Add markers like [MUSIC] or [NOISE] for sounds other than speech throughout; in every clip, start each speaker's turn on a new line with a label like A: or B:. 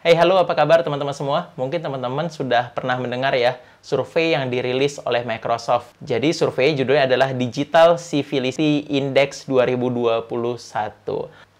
A: Hey, halo, apa kabar teman-teman semua? Mungkin teman-teman sudah pernah mendengar ya survei yang dirilis oleh Microsoft. Jadi, survei judulnya adalah Digital Civility Index 2021.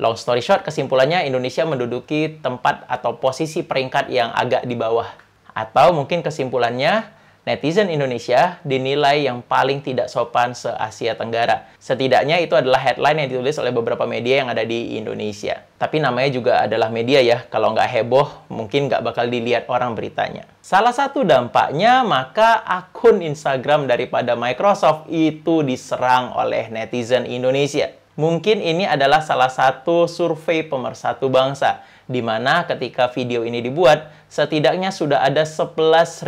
A: Long story short, kesimpulannya Indonesia menduduki tempat atau posisi peringkat yang agak di bawah. Atau mungkin kesimpulannya, netizen Indonesia dinilai yang paling tidak sopan se-Asia Tenggara. Setidaknya itu adalah headline yang ditulis oleh beberapa media yang ada di Indonesia. Tapi namanya juga adalah media ya, kalau nggak heboh mungkin nggak bakal dilihat orang beritanya. Salah satu dampaknya maka akun Instagram daripada Microsoft itu diserang oleh netizen Indonesia. Mungkin ini adalah salah satu survei pemersatu bangsa di mana ketika video ini dibuat, setidaknya sudah ada 11.000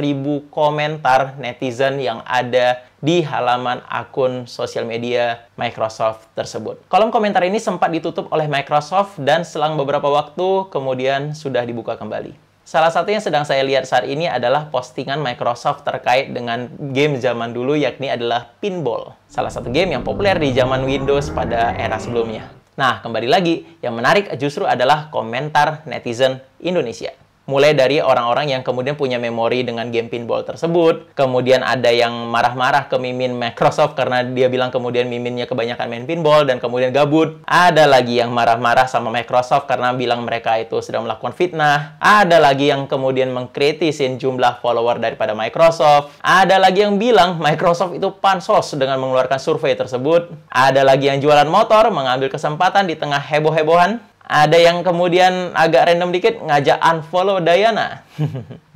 A: komentar netizen yang ada di halaman akun sosial media Microsoft tersebut. Kolom komentar ini sempat ditutup oleh Microsoft dan selang beberapa waktu kemudian sudah dibuka kembali. Salah satu yang sedang saya lihat saat ini adalah postingan Microsoft terkait dengan game zaman dulu yakni adalah pinball. Salah satu game yang populer di zaman Windows pada era sebelumnya. Nah, kembali lagi, yang menarik justru adalah komentar netizen Indonesia mulai dari orang-orang yang kemudian punya memori dengan game pinball tersebut. Kemudian ada yang marah-marah ke mimin Microsoft karena dia bilang kemudian miminnya kebanyakan main pinball dan kemudian gabut. Ada lagi yang marah-marah sama Microsoft karena bilang mereka itu sedang melakukan fitnah. Ada lagi yang kemudian mengkritisin jumlah follower daripada Microsoft. Ada lagi yang bilang Microsoft itu pansos dengan mengeluarkan survei tersebut. Ada lagi yang jualan motor mengambil kesempatan di tengah heboh-hebohan ada yang kemudian agak random dikit ngajak unfollow Dayana. [LAUGHS]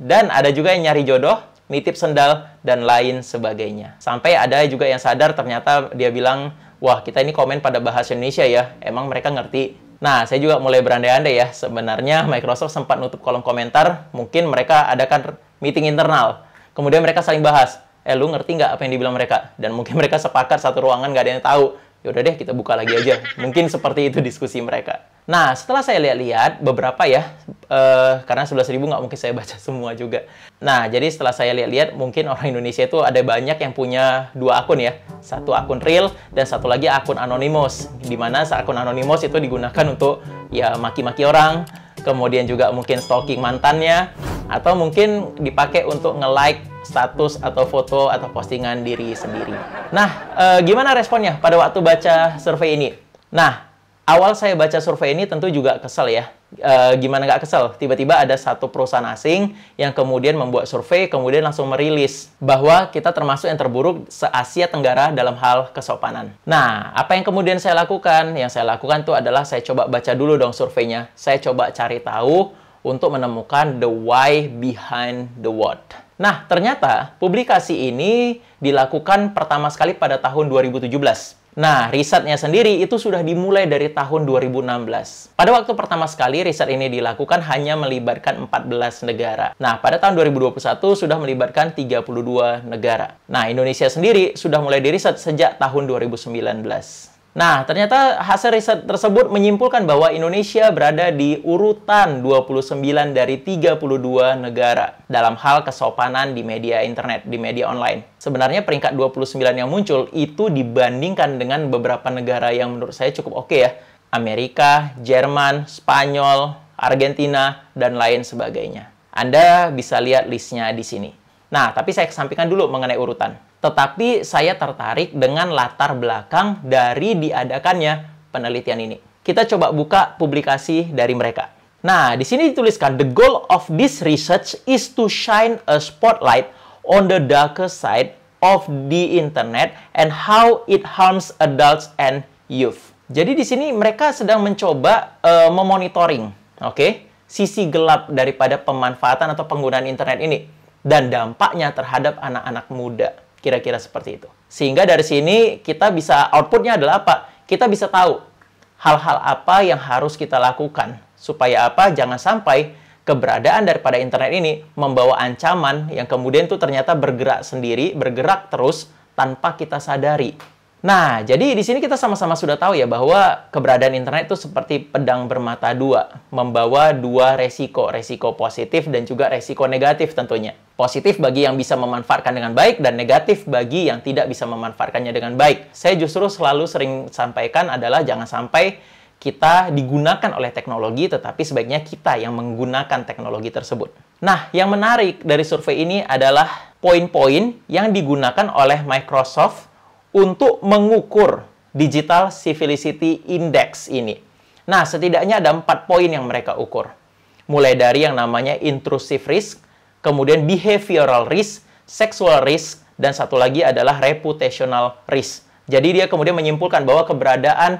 A: dan ada juga yang nyari jodoh, nitip sendal, dan lain sebagainya. Sampai ada juga yang sadar ternyata dia bilang, wah kita ini komen pada bahasa Indonesia ya, emang mereka ngerti. Nah, saya juga mulai berandai-andai ya, sebenarnya Microsoft sempat nutup kolom komentar, mungkin mereka adakan meeting internal. Kemudian mereka saling bahas, eh lu ngerti nggak apa yang dibilang mereka? Dan mungkin mereka sepakat satu ruangan nggak ada yang tahu. Yaudah deh kita buka lagi aja. Mungkin seperti itu diskusi mereka. Nah, setelah saya lihat-lihat beberapa ya, uh, karena 11 ribu nggak mungkin saya baca [LAUGHS] semua juga. Nah, jadi setelah saya lihat-lihat, mungkin orang Indonesia itu ada banyak yang punya dua akun ya. Satu akun real dan satu lagi akun anonymous. Dimana akun anonymous itu digunakan untuk ya maki-maki orang, kemudian juga mungkin stalking mantannya, atau mungkin dipakai untuk nge-like status atau foto atau postingan diri sendiri. Nah, uh, gimana responnya pada waktu baca survei ini? Nah, awal saya baca survei ini tentu juga kesel ya. E, gimana nggak kesel? Tiba-tiba ada satu perusahaan asing yang kemudian membuat survei, kemudian langsung merilis bahwa kita termasuk yang terburuk se-Asia Tenggara dalam hal kesopanan. Nah, apa yang kemudian saya lakukan? Yang saya lakukan itu adalah saya coba baca dulu dong surveinya. Saya coba cari tahu untuk menemukan the why behind the what. Nah, ternyata publikasi ini dilakukan pertama sekali pada tahun 2017 Nah, risetnya sendiri itu sudah dimulai dari tahun 2016. Pada waktu pertama sekali, riset ini dilakukan hanya melibatkan 14 negara. Nah, pada tahun 2021 sudah melibatkan 32 negara. Nah, Indonesia sendiri sudah mulai diriset sejak tahun 2019. Nah, ternyata hasil riset tersebut menyimpulkan bahwa Indonesia berada di urutan 29 dari 32 negara dalam hal kesopanan di media internet, di media online. Sebenarnya peringkat 29 yang muncul itu dibandingkan dengan beberapa negara yang menurut saya cukup oke okay ya. Amerika, Jerman, Spanyol, Argentina, dan lain sebagainya. Anda bisa lihat listnya di sini. Nah, tapi saya kesampingkan dulu mengenai urutan tetapi saya tertarik dengan latar belakang dari diadakannya penelitian ini. Kita coba buka publikasi dari mereka. Nah, di sini dituliskan the goal of this research is to shine a spotlight on the darker side of the internet and how it harms adults and youth. Jadi di sini mereka sedang mencoba uh, memonitoring, oke, okay? sisi gelap daripada pemanfaatan atau penggunaan internet ini dan dampaknya terhadap anak-anak muda. Kira-kira seperti itu. Sehingga dari sini kita bisa outputnya adalah apa? Kita bisa tahu hal-hal apa yang harus kita lakukan. Supaya apa? Jangan sampai keberadaan daripada internet ini membawa ancaman yang kemudian itu ternyata bergerak sendiri, bergerak terus tanpa kita sadari. Nah, jadi di sini kita sama-sama sudah tahu ya bahwa keberadaan internet itu seperti pedang bermata dua, membawa dua resiko, resiko positif dan juga resiko negatif tentunya. Positif bagi yang bisa memanfaatkan dengan baik dan negatif bagi yang tidak bisa memanfaatkannya dengan baik. Saya justru selalu sering sampaikan adalah jangan sampai kita digunakan oleh teknologi, tetapi sebaiknya kita yang menggunakan teknologi tersebut. Nah, yang menarik dari survei ini adalah poin-poin yang digunakan oleh Microsoft untuk mengukur digital civility index ini. Nah, setidaknya ada empat poin yang mereka ukur. Mulai dari yang namanya intrusive risk, kemudian behavioral risk, sexual risk, dan satu lagi adalah reputational risk. Jadi dia kemudian menyimpulkan bahwa keberadaan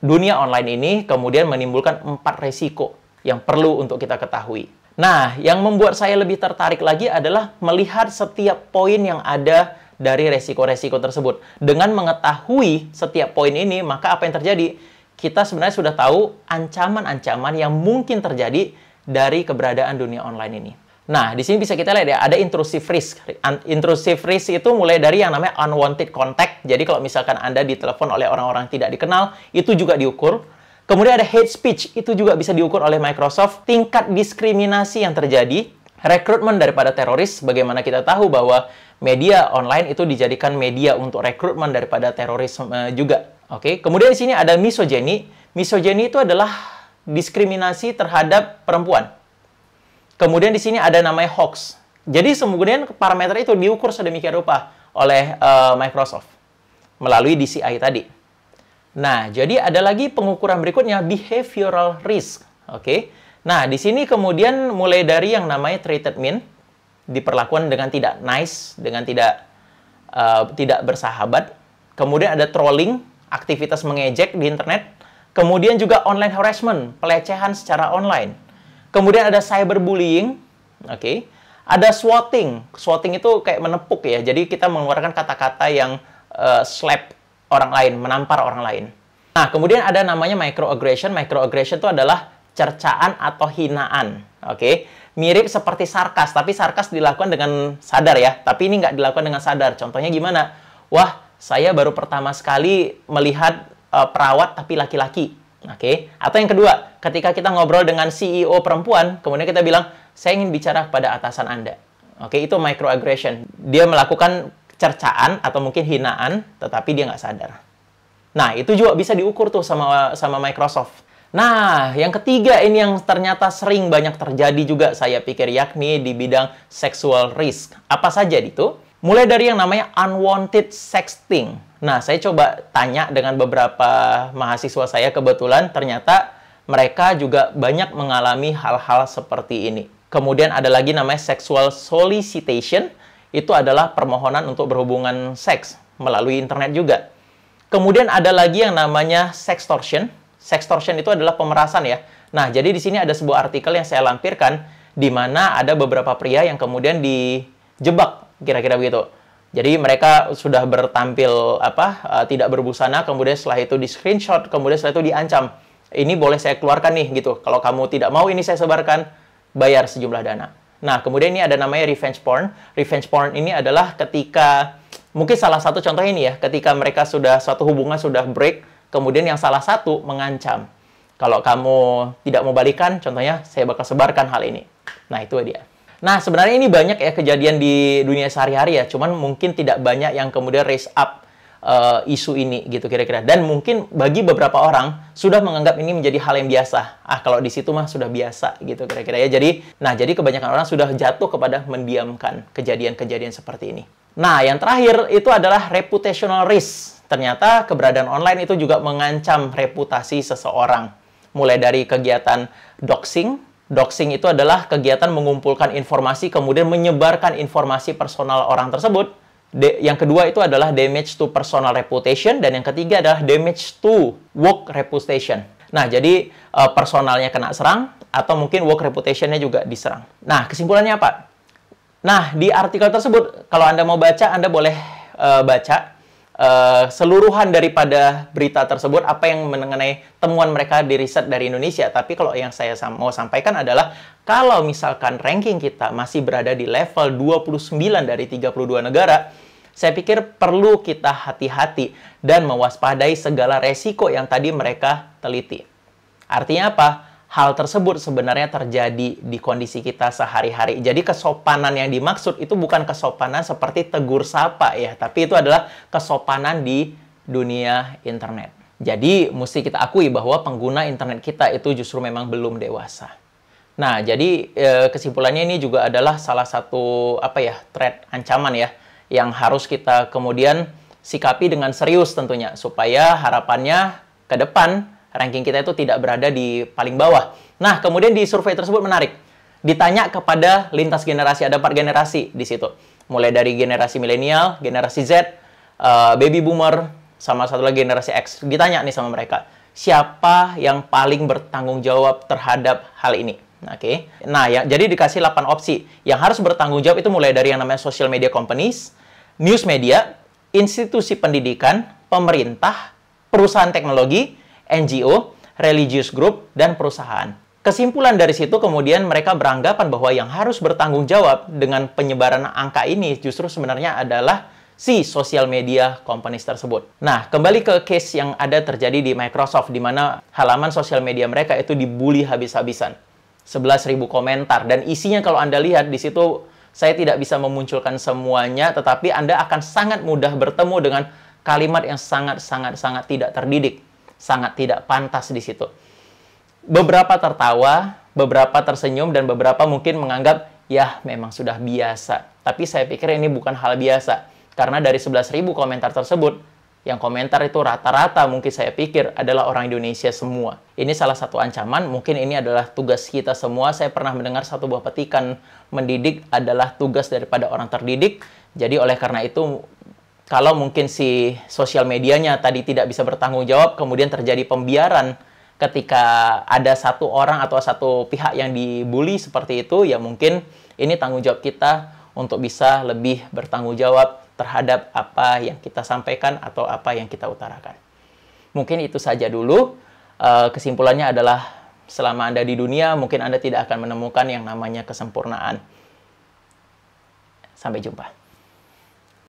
A: dunia online ini kemudian menimbulkan empat resiko yang perlu untuk kita ketahui. Nah, yang membuat saya lebih tertarik lagi adalah melihat setiap poin yang ada dari resiko-resiko tersebut. Dengan mengetahui setiap poin ini, maka apa yang terjadi? Kita sebenarnya sudah tahu ancaman-ancaman yang mungkin terjadi dari keberadaan dunia online ini. Nah, di sini bisa kita lihat ya, ada intrusive risk. Intrusive risk itu mulai dari yang namanya unwanted contact. Jadi kalau misalkan Anda ditelepon oleh orang-orang tidak dikenal, itu juga diukur. Kemudian ada hate speech, itu juga bisa diukur oleh Microsoft. Tingkat diskriminasi yang terjadi, rekrutmen daripada teroris, bagaimana kita tahu bahwa media online itu dijadikan media untuk rekrutmen daripada terorisme eh, juga. Oke, okay? kemudian di sini ada misogeni. Misogeni itu adalah diskriminasi terhadap perempuan. Kemudian di sini ada namanya hoax. Jadi kemudian parameter itu diukur sedemikian rupa oleh uh, Microsoft melalui DCI tadi. Nah, jadi ada lagi pengukuran berikutnya behavioral risk. Oke. Okay? Nah, di sini kemudian mulai dari yang namanya treated mean diperlakukan dengan tidak nice, dengan tidak uh, tidak bersahabat. Kemudian ada trolling, aktivitas mengejek di internet. Kemudian juga online harassment, pelecehan secara online. Kemudian ada cyberbullying, oke. Okay. Ada swatting. Swatting itu kayak menepuk ya. Jadi kita mengeluarkan kata-kata yang uh, slap orang lain, menampar orang lain. Nah, kemudian ada namanya microaggression. Microaggression itu adalah cercaan atau hinaan. Oke, okay? mirip seperti sarkas, tapi sarkas dilakukan dengan sadar ya. Tapi ini nggak dilakukan dengan sadar. Contohnya gimana? Wah, saya baru pertama sekali melihat uh, perawat tapi laki-laki. Oke, okay? atau yang kedua, ketika kita ngobrol dengan CEO perempuan, kemudian kita bilang, "Saya ingin bicara kepada atasan Anda." Oke, okay? itu microaggression. Dia melakukan cercaan atau mungkin hinaan, tetapi dia nggak sadar. Nah, itu juga bisa diukur tuh sama sama Microsoft. Nah, yang ketiga ini yang ternyata sering banyak terjadi juga saya pikir yakni di bidang sexual risk. Apa saja itu? Mulai dari yang namanya unwanted sexting. Nah, saya coba tanya dengan beberapa mahasiswa saya kebetulan ternyata mereka juga banyak mengalami hal-hal seperti ini. Kemudian ada lagi namanya sexual solicitation, itu adalah permohonan untuk berhubungan seks melalui internet juga. Kemudian ada lagi yang namanya sextortion, Sextortion itu adalah pemerasan ya. Nah, jadi di sini ada sebuah artikel yang saya lampirkan di mana ada beberapa pria yang kemudian dijebak, kira-kira begitu. Jadi mereka sudah bertampil apa uh, tidak berbusana, kemudian setelah itu di screenshot, kemudian setelah itu diancam. Ini boleh saya keluarkan nih gitu. Kalau kamu tidak mau ini saya sebarkan, bayar sejumlah dana. Nah, kemudian ini ada namanya revenge porn. Revenge porn ini adalah ketika mungkin salah satu contoh ini ya, ketika mereka sudah suatu hubungan sudah break, kemudian yang salah satu mengancam. Kalau kamu tidak mau balikan, contohnya saya bakal sebarkan hal ini. Nah, itu dia. Nah, sebenarnya ini banyak ya kejadian di dunia sehari-hari ya, cuman mungkin tidak banyak yang kemudian raise up uh, isu ini gitu kira-kira. Dan mungkin bagi beberapa orang sudah menganggap ini menjadi hal yang biasa. Ah, kalau di situ mah sudah biasa gitu kira-kira ya. Jadi, nah jadi kebanyakan orang sudah jatuh kepada mendiamkan kejadian-kejadian seperti ini. Nah, yang terakhir itu adalah reputational risk. Ternyata keberadaan online itu juga mengancam reputasi seseorang. Mulai dari kegiatan doxing, doxing itu adalah kegiatan mengumpulkan informasi kemudian menyebarkan informasi personal orang tersebut. De yang kedua itu adalah damage to personal reputation dan yang ketiga adalah damage to work reputation. Nah, jadi uh, personalnya kena serang atau mungkin work reputationnya juga diserang. Nah, kesimpulannya apa? Nah, di artikel tersebut kalau Anda mau baca Anda boleh uh, baca Eh, seluruhan daripada berita tersebut apa yang mengenai temuan mereka di riset dari Indonesia. Tapi kalau yang saya mau sampaikan adalah kalau misalkan ranking kita masih berada di level 29 dari 32 negara, saya pikir perlu kita hati-hati dan mewaspadai segala resiko yang tadi mereka teliti. Artinya apa? hal tersebut sebenarnya terjadi di kondisi kita sehari-hari. Jadi kesopanan yang dimaksud itu bukan kesopanan seperti tegur sapa ya, tapi itu adalah kesopanan di dunia internet. Jadi mesti kita akui bahwa pengguna internet kita itu justru memang belum dewasa. Nah, jadi eh, kesimpulannya ini juga adalah salah satu apa ya, threat ancaman ya yang harus kita kemudian sikapi dengan serius tentunya supaya harapannya ke depan ranking kita itu tidak berada di paling bawah. Nah, kemudian di survei tersebut menarik. Ditanya kepada lintas generasi, ada empat generasi di situ. Mulai dari generasi milenial, generasi Z, uh, baby boomer, sama satu lagi generasi X. Ditanya nih sama mereka, siapa yang paling bertanggung jawab terhadap hal ini? Oke. Okay. Nah, ya, jadi dikasih 8 opsi. Yang harus bertanggung jawab itu mulai dari yang namanya social media companies, news media, institusi pendidikan, pemerintah, perusahaan teknologi, NGO, religious group, dan perusahaan. Kesimpulan dari situ kemudian mereka beranggapan bahwa yang harus bertanggung jawab dengan penyebaran angka ini justru sebenarnya adalah si social media companies tersebut. Nah, kembali ke case yang ada terjadi di Microsoft di mana halaman sosial media mereka itu dibully habis-habisan. 11.000 komentar dan isinya kalau Anda lihat di situ saya tidak bisa memunculkan semuanya tetapi Anda akan sangat mudah bertemu dengan kalimat yang sangat sangat sangat tidak terdidik sangat tidak pantas di situ. Beberapa tertawa, beberapa tersenyum, dan beberapa mungkin menganggap, ya memang sudah biasa. Tapi saya pikir ini bukan hal biasa. Karena dari 11.000 komentar tersebut, yang komentar itu rata-rata mungkin saya pikir adalah orang Indonesia semua. Ini salah satu ancaman, mungkin ini adalah tugas kita semua. Saya pernah mendengar satu buah petikan mendidik adalah tugas daripada orang terdidik. Jadi oleh karena itu kalau mungkin si sosial medianya tadi tidak bisa bertanggung jawab, kemudian terjadi pembiaran ketika ada satu orang atau satu pihak yang dibully seperti itu, ya mungkin ini tanggung jawab kita untuk bisa lebih bertanggung jawab terhadap apa yang kita sampaikan atau apa yang kita utarakan. Mungkin itu saja dulu. Eh, kesimpulannya adalah selama Anda di dunia, mungkin Anda tidak akan menemukan yang namanya kesempurnaan. Sampai jumpa.